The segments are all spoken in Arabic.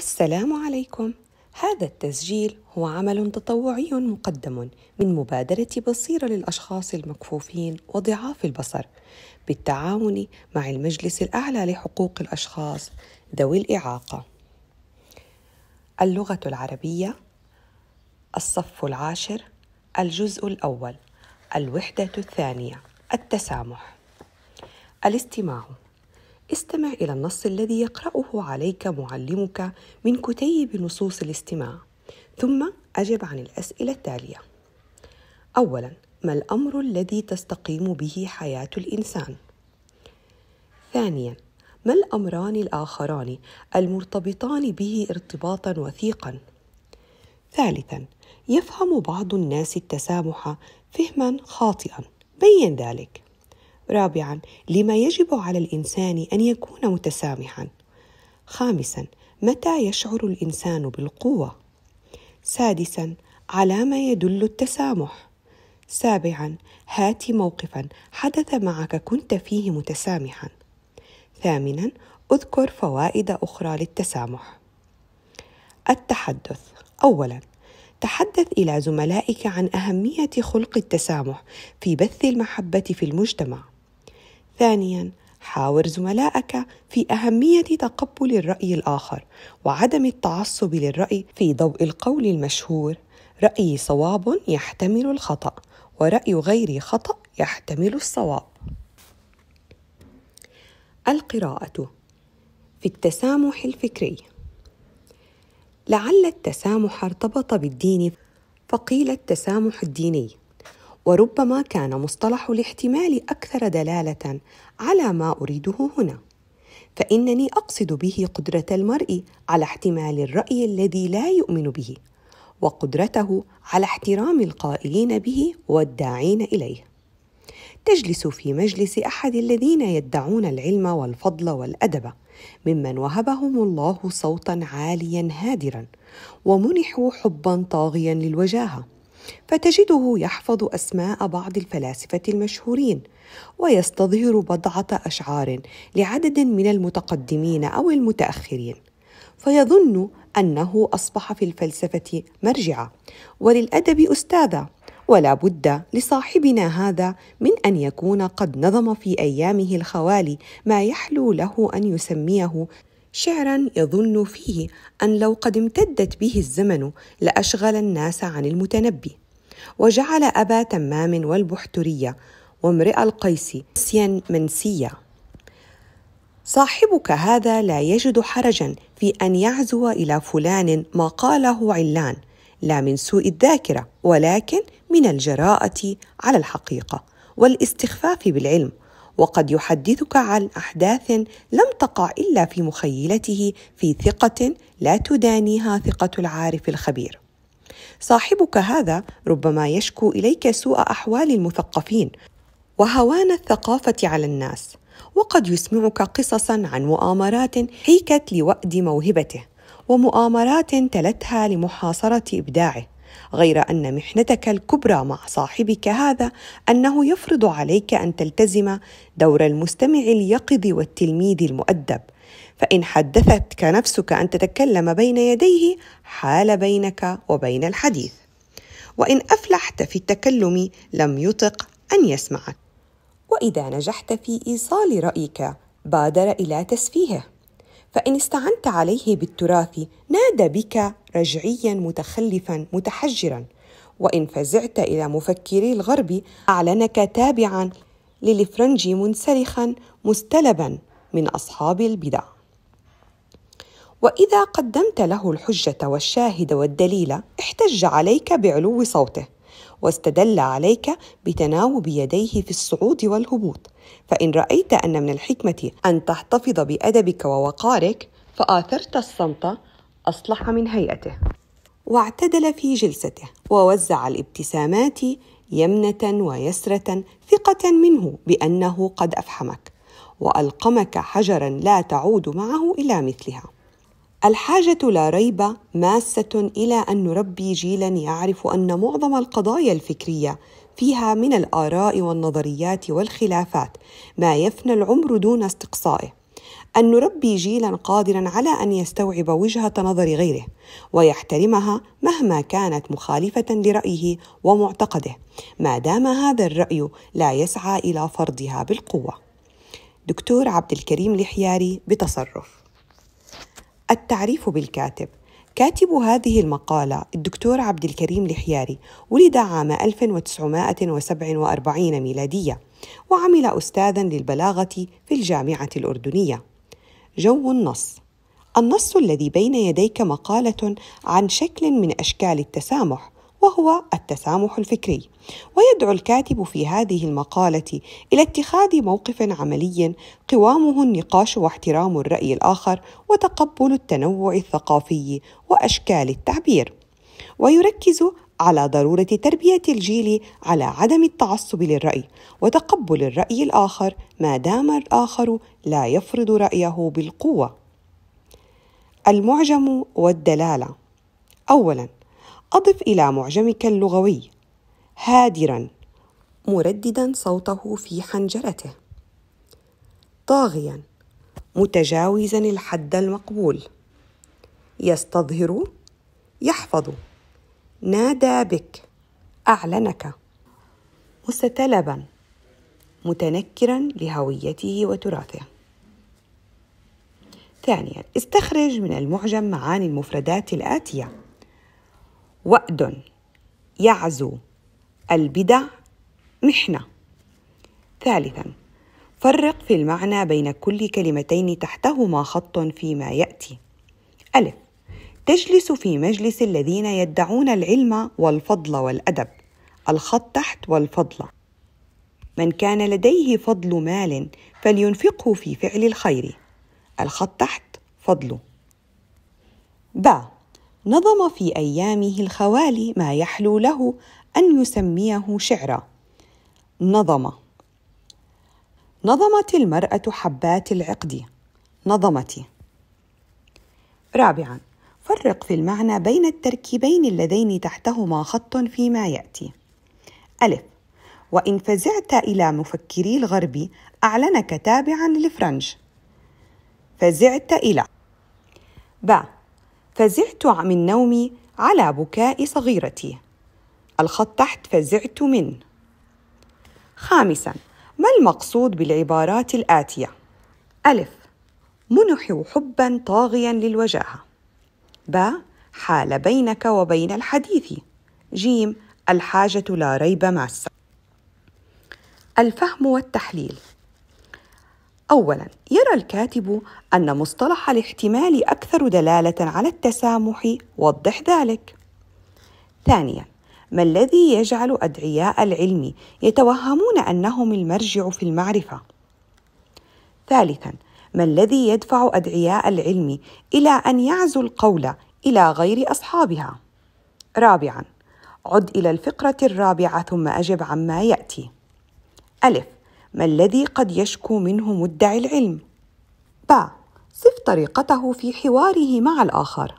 السلام عليكم هذا التسجيل هو عمل تطوعي مقدم من مبادرة بصيرة للأشخاص المكفوفين وضعاف البصر بالتعاون مع المجلس الأعلى لحقوق الأشخاص ذوي الإعاقة اللغة العربية الصف العاشر الجزء الأول الوحدة الثانية التسامح الاستماع استمع إلى النص الذي يقرأه عليك معلمك من كتيب نصوص الاستماع ثم أجب عن الأسئلة التالية أولا ما الأمر الذي تستقيم به حياة الإنسان؟ ثانيا ما الأمران الآخران المرتبطان به ارتباطا وثيقا؟ ثالثا يفهم بعض الناس التسامح فهما خاطئا بين ذلك رابعا لما يجب على الانسان ان يكون متسامحا خامسا متى يشعر الانسان بالقوه سادسا على ما يدل التسامح سابعا هات موقفا حدث معك كنت فيه متسامحا ثامنا اذكر فوائد اخرى للتسامح التحدث اولا تحدث الى زملائك عن اهميه خلق التسامح في بث المحبه في المجتمع ثانيا حاور زملائك في أهمية تقبل الرأي الآخر وعدم التعصب للرأي في ضوء القول المشهور رأيي صواب يحتمل الخطأ ورأي غيري خطأ يحتمل الصواب. القراءة في التسامح الفكري لعل التسامح ارتبط بالدين فقيل التسامح الديني وربما كان مصطلح الاحتمال اكثر دلاله على ما اريده هنا فانني اقصد به قدره المرء على احتمال الراي الذي لا يؤمن به وقدرته على احترام القائلين به والداعين اليه تجلس في مجلس احد الذين يدعون العلم والفضل والادب ممن وهبهم الله صوتا عاليا هادرا ومنحوا حبا طاغيا للوجاهه فتجده يحفظ اسماء بعض الفلاسفه المشهورين ويستظهر بضعه اشعار لعدد من المتقدمين او المتاخرين فيظن انه اصبح في الفلسفه مرجعا وللادب استاذا ولا بد لصاحبنا هذا من ان يكون قد نظم في ايامه الخوالي ما يحلو له ان يسميه شعرا يظن فيه ان لو قد امتدت به الزمن لاشغل الناس عن المتنبي وجعل ابا تمام والبحتريه وامرئ القيس نسيا منسيا صاحبك هذا لا يجد حرجا في ان يعزو الى فلان ما قاله علان لا من سوء الذاكره ولكن من الجراءه على الحقيقه والاستخفاف بالعلم وقد يحدثك عن احداث لم تقع الا في مخيلته في ثقه لا تدانيها ثقه العارف الخبير صاحبك هذا ربما يشكو اليك سوء احوال المثقفين وهوان الثقافه على الناس وقد يسمعك قصصا عن مؤامرات حيكت لوأد موهبته ومؤامرات تلتها لمحاصره ابداعه غير ان محنتك الكبرى مع صاحبك هذا انه يفرض عليك ان تلتزم دور المستمع اليقظ والتلميذ المؤدب فان حدثتك نفسك ان تتكلم بين يديه حال بينك وبين الحديث وان افلحت في التكلم لم يطق ان يسمعك واذا نجحت في ايصال رايك بادر الى تسفيهه فإن استعنت عليه بالتراث نادى بك رجعيا متخلفا متحجرا وإن فزعت إلى مفكري الغرب أعلنك تابعا للفرنج منسلخا مستلبا من أصحاب البدع وإذا قدمت له الحجة والشاهد والدليل احتج عليك بعلو صوته واستدل عليك بتناوب يديه في الصعود والهبوط فإن رأيت أن من الحكمة أن تحتفظ بأدبك ووقارك فآثرت الصمت أصلح من هيئته واعتدل في جلسته ووزع الابتسامات يمنة ويسرة ثقة منه بأنه قد أفحمك وألقمك حجرا لا تعود معه إلى مثلها الحاجة لا ريب ماسة إلى أن نربي جيلا يعرف أن معظم القضايا الفكرية فيها من الآراء والنظريات والخلافات ما يفنى العمر دون استقصائه أن نربي جيلا قادرا على أن يستوعب وجهة نظر غيره ويحترمها مهما كانت مخالفة لرأيه ومعتقده ما دام هذا الرأي لا يسعى إلى فرضها بالقوة دكتور عبد الكريم الحياري بتصرف التعريف بالكاتب كاتب هذه المقالة الدكتور عبد الكريم لحياري ولد عام 1947 ميلادية وعمل أستاذا للبلاغة في الجامعة الأردنية جو النص النص الذي بين يديك مقالة عن شكل من أشكال التسامح وهو التسامح الفكري ويدعو الكاتب في هذه المقالة إلى اتخاذ موقف عملي قوامه النقاش واحترام الرأي الآخر وتقبل التنوع الثقافي وأشكال التعبير. ويركز على ضروره تربيه الجيل على عدم التعصب للراي وتقبل الراي الاخر ما دام الاخر لا يفرض رايه بالقوه المعجم والدلاله اولا اضف الى معجمك اللغوي هادرا مرددا صوته في حنجرته طاغيا متجاوزا الحد المقبول يستظهر يحفظ نادى بك اعلنك مستتلبا متنكرا لهويته وتراثه ثانيا استخرج من المعجم معاني المفردات الاتيه وأد يعزو البدع محنة ثالثا فرق في المعنى بين كل كلمتين تحتهما خط فيما يأتي ألف تجلس في مجلس الذين يدعون العلم والفضل والأدب الخط تحت والفضل من كان لديه فضل مال فلينفقه في فعل الخير الخط تحت فضله ب نظم في ايامه الخوالي ما يحلو له ان يسميه شعرا نظم نظمت المراه حبات العقد نظمت رابعا فرق في المعنى بين التركيبين اللذين تحتهما خط فيما ياتي الف وان فزعت الى مفكري الغرب اعلنك تابعا لفرنج فزعت الى ب فزعت من نومي على بكاء صغيرتي الخط تحت فزعت من خامسا ما المقصود بالعبارات الآتية ألف منح حبا طاغيا للوجاهة ب حال بينك وبين الحديث جيم الحاجة لا ريب ماسة الفهم والتحليل اولا يرى الكاتب ان مصطلح الاحتمال اكثر دلاله على التسامح وضح ذلك ثانيا ما الذي يجعل ادعياء العلم يتوهمون انهم المرجع في المعرفه ثالثا ما الذي يدفع ادعياء العلم الى ان يعزو القول الى غير اصحابها رابعا عد الى الفقره الرابعه ثم اجب عما ياتي الف ما الذي قد يشكو منه مدعي العلم ب صف طريقته في حواره مع الآخر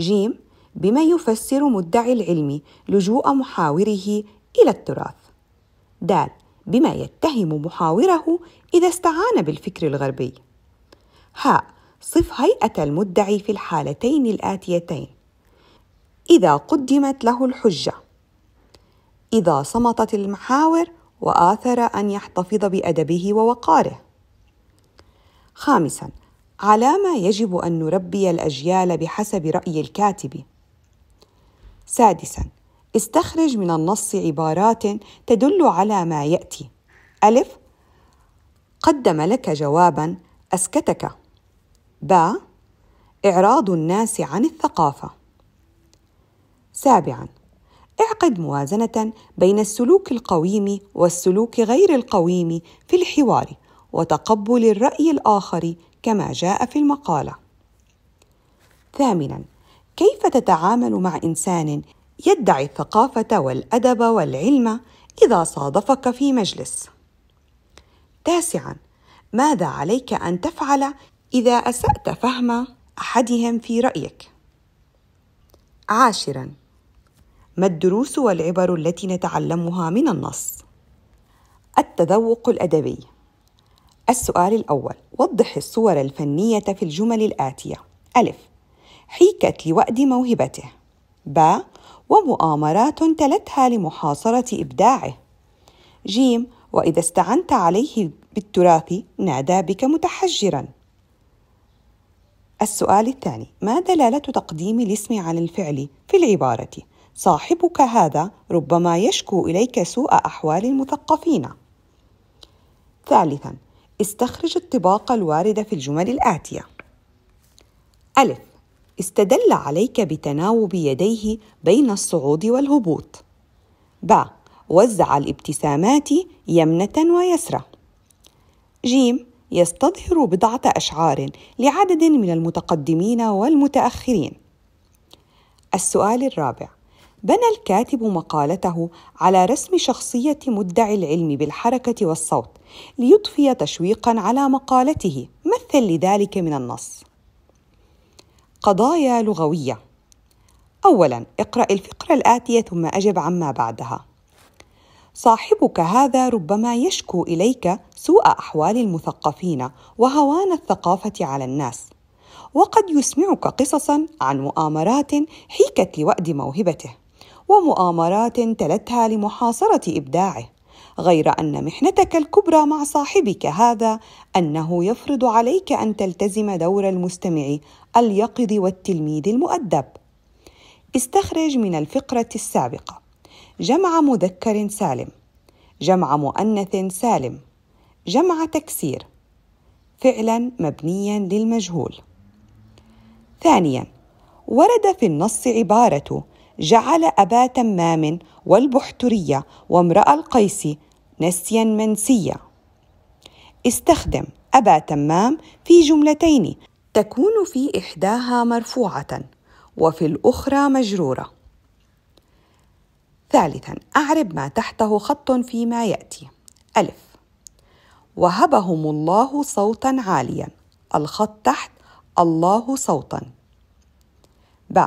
ج بما يفسر مدعي العلم لجوء محاوره إلى التراث د بما يتهم محاوره إذا استعان بالفكر الغربي ها صف هيئة المدعي في الحالتين الآتيتين إذا قدمت له الحجة إذا صمتت المحاور وآثر أن يحتفظ بأدبه ووقاره. خامساً: ما يجب أن نربي الأجيال بحسب رأي الكاتب. سادساً: استخرج من النص عبارات تدل على ما يأتي. ألف: قدم لك جواباً أسكتك. ب: إعراض الناس عن الثقافة. سابعاً: اعقد موازنة بين السلوك القويم والسلوك غير القويم في الحوار وتقبل الرأي الآخر كما جاء في المقالة. ثامناً: كيف تتعامل مع إنسان يدعي الثقافة والأدب والعلم إذا صادفك في مجلس؟ تاسعاً: ماذا عليك أن تفعل إذا أسأت فهم أحدهم في رأيك؟ عاشراً: ما الدروس والعبر التي نتعلمها من النص التذوق الادبي السؤال الاول وضح الصور الفنيه في الجمل الاتيه الف حيكت لوأد موهبته ب ومؤامرات تلتها لمحاصره ابداعه جيم واذا استعنت عليه بالتراث نادى بك متحجرا السؤال الثاني ما دلاله تقديم الاسم على الفعل في العباره صاحبك هذا ربما يشكو اليك سوء احوال المثقفين ثالثا استخرج الطباق الوارده في الجمل الاتيه الف استدل عليك بتناوب يديه بين الصعود والهبوط ب وزع الابتسامات يمنه ويسرى جيم يستظهر بضعه اشعار لعدد من المتقدمين والمتاخرين السؤال الرابع بنى الكاتب مقالته على رسم شخصيه مدعي العلم بالحركه والصوت ليضفي تشويقا على مقالته مثل لذلك من النص قضايا لغويه اولا اقرا الفقره الاتيه ثم اجب عما بعدها صاحبك هذا ربما يشكو اليك سوء احوال المثقفين وهوان الثقافه على الناس وقد يسمعك قصصا عن مؤامرات حيكت لوأد موهبته ومؤامرات تلتها لمحاصرة إبداعه غير أن محنتك الكبرى مع صاحبك هذا أنه يفرض عليك أن تلتزم دور المستمع اليقظ والتلميذ المؤدب استخرج من الفقرة السابقة جمع مذكر سالم جمع مؤنث سالم جمع تكسير فعلا مبنيا للمجهول ثانيا ورد في النص عباره جعل أبا تمام والبحترية وامرأ القيس نسيا منسيا استخدم أبا تمام في جملتين تكون في إحداها مرفوعة وفي الأخرى مجرورة ثالثا أعرب ما تحته خط فيما يأتي ألف وهبهم الله صوتا عاليا الخط تحت الله صوتا ب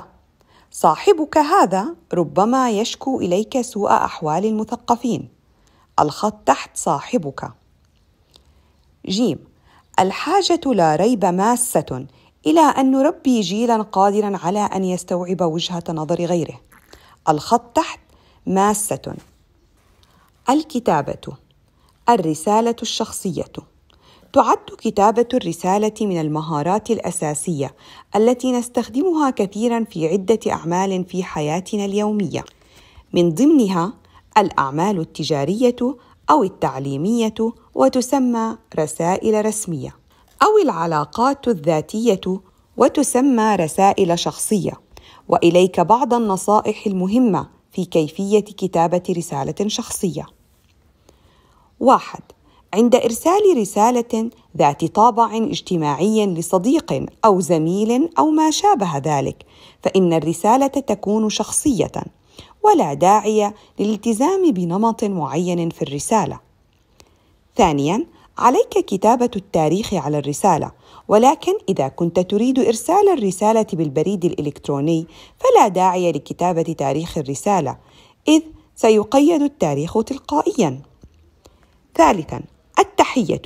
صاحبك هذا ربما يشكو اليك سوء احوال المثقفين الخط تحت صاحبك جيم الحاجه لا ريب ماسه الى ان نربي جيلا قادرا على ان يستوعب وجهه نظر غيره الخط تحت ماسه الكتابه الرساله الشخصيه تعد كتابة الرسالة من المهارات الأساسية التي نستخدمها كثيرا في عدة أعمال في حياتنا اليومية، من ضمنها الأعمال التجارية أو التعليمية وتسمى رسائل رسمية، أو العلاقات الذاتية وتسمى رسائل شخصية، وإليك بعض النصائح المهمة في كيفية كتابة رسالة شخصية. واحد عند ارسال رساله ذات طابع اجتماعي لصديق او زميل او ما شابه ذلك فان الرساله تكون شخصيه ولا داعي للالتزام بنمط معين في الرساله ثانيا عليك كتابه التاريخ على الرساله ولكن اذا كنت تريد ارسال الرساله بالبريد الالكتروني فلا داعي لكتابه تاريخ الرساله اذ سيقيد التاريخ تلقائيا ثالثا التحية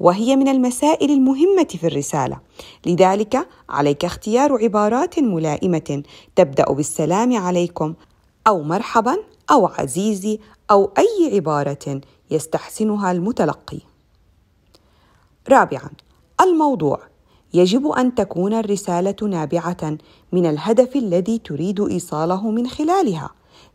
وهي من المسائل المهمة في الرسالة، لذلك عليك اختيار عبارات ملائمة تبدأ بالسلام عليكم أو مرحبا أو عزيزي أو أي عبارة يستحسنها المتلقي. رابعا الموضوع يجب ان تكون الرساله نابعه من الهدف الذي تريد ايصاله من خلالها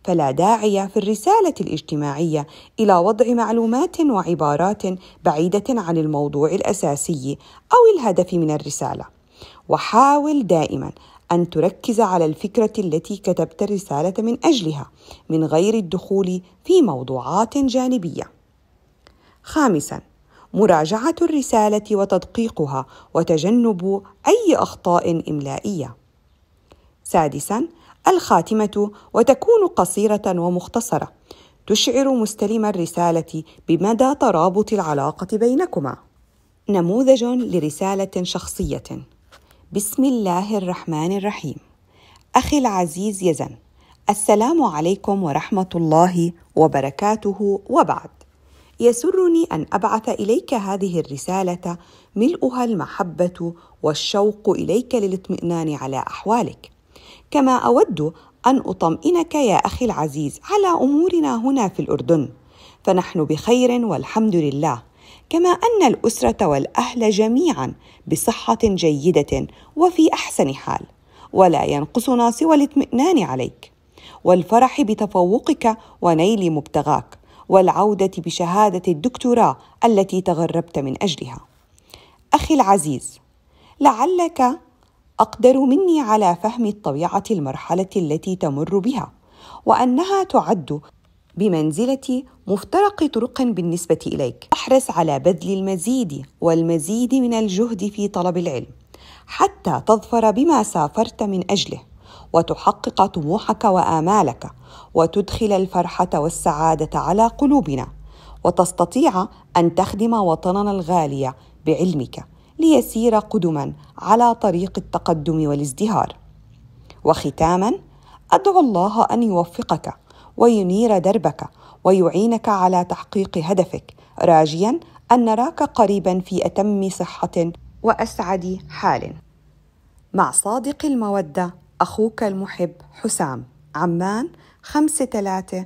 فلا داعي في الرساله الاجتماعيه الى وضع معلومات وعبارات بعيده عن الموضوع الاساسي او الهدف من الرساله وحاول دائما ان تركز على الفكره التي كتبت الرساله من اجلها من غير الدخول في موضوعات جانبيه خامسا مراجعه الرساله وتدقيقها وتجنب اي اخطاء املائيه سادسا الخاتمة وتكون قصيرة ومختصرة تشعر مستلم الرسالة بمدى ترابط العلاقة بينكما نموذج لرسالة شخصية بسم الله الرحمن الرحيم أخي العزيز يزن السلام عليكم ورحمة الله وبركاته وبعد يسرني أن أبعث إليك هذه الرسالة ملؤها المحبة والشوق إليك للاطمئنان على أحوالك كما اود ان اطمئنك يا اخي العزيز على امورنا هنا في الاردن فنحن بخير والحمد لله كما ان الاسره والاهل جميعا بصحه جيده وفي احسن حال ولا ينقصنا سوى الاطمئنان عليك والفرح بتفوقك ونيل مبتغاك والعوده بشهاده الدكتوراه التي تغربت من اجلها اخي العزيز لعلك اقدر مني على فهم الطبيعه المرحله التي تمر بها وانها تعد بمنزله مفترق طرق بالنسبه اليك احرص على بذل المزيد والمزيد من الجهد في طلب العلم حتى تظفر بما سافرت من اجله وتحقق طموحك وامالك وتدخل الفرحه والسعاده على قلوبنا وتستطيع ان تخدم وطننا الغالي بعلمك ليسير قدما على طريق التقدم والازدهار وختاما ادعو الله ان يوفقك وينير دربك ويعينك على تحقيق هدفك راجيا ان نراك قريبا في اتم صحه واسعد حال مع صادق الموده اخوك المحب حسام عمان 5 3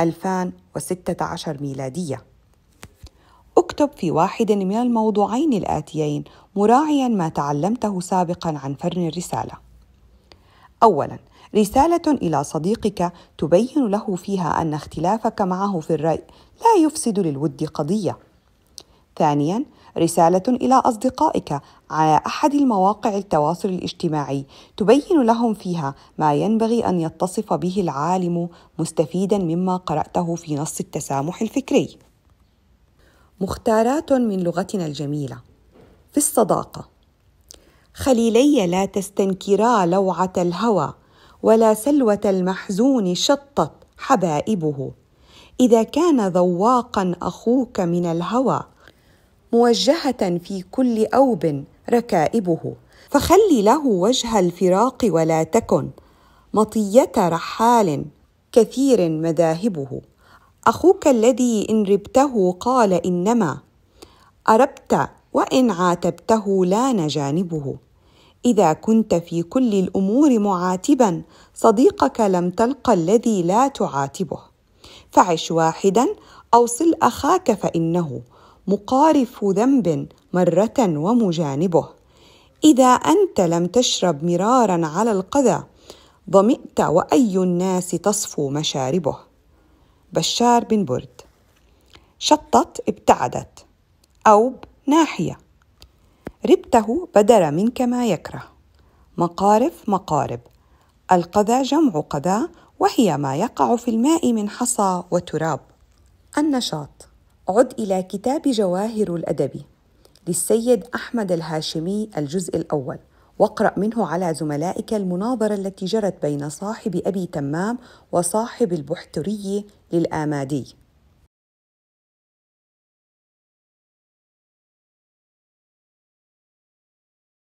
2016 ميلاديه اكتب في واحد من الموضوعين الآتيين مراعيا ما تعلمته سابقا عن فرن الرسالة. أولا رسالة إلى صديقك تبين له فيها أن اختلافك معه في الرأي لا يفسد للود قضية. ثانيا رسالة إلى أصدقائك على أحد المواقع التواصل الاجتماعي تبين لهم فيها ما ينبغي أن يتصف به العالم مستفيدا مما قرأته في نص التسامح الفكري. مختارات من لغتنا الجميله في الصداقه خليلي لا تستنكرا لوعه الهوى ولا سلوه المحزون شطت حبائبه اذا كان ذواقا اخوك من الهوى موجهه في كل اوب ركائبه فخل له وجه الفراق ولا تكن مطيه رحال كثير مذاهبه أخوك الذي إن ربته قال إنما أربت وإن عاتبته لان جانبه إذا كنت في كل الأمور معاتبا صديقك لم تلقى الذي لا تعاتبه فعش واحدا أو صل أخاك فإنه مقارف ذنب مرة ومجانبه إذا أنت لم تشرب مرارا على القذى ظمئت وأي الناس تصفو مشاربه بشار بن برد شطت ابتعدت أوب ناحية ربته بدر منك ما يكره مقارف مقارب القذى جمع قذى وهي ما يقع في الماء من حصى وتراب النشاط عد إلى كتاب جواهر الأدب للسيد أحمد الهاشمي الجزء الأول واقرأ منه على زملائك المناظرة التي جرت بين صاحب أبي تمام وصاحب البحتري للآمادي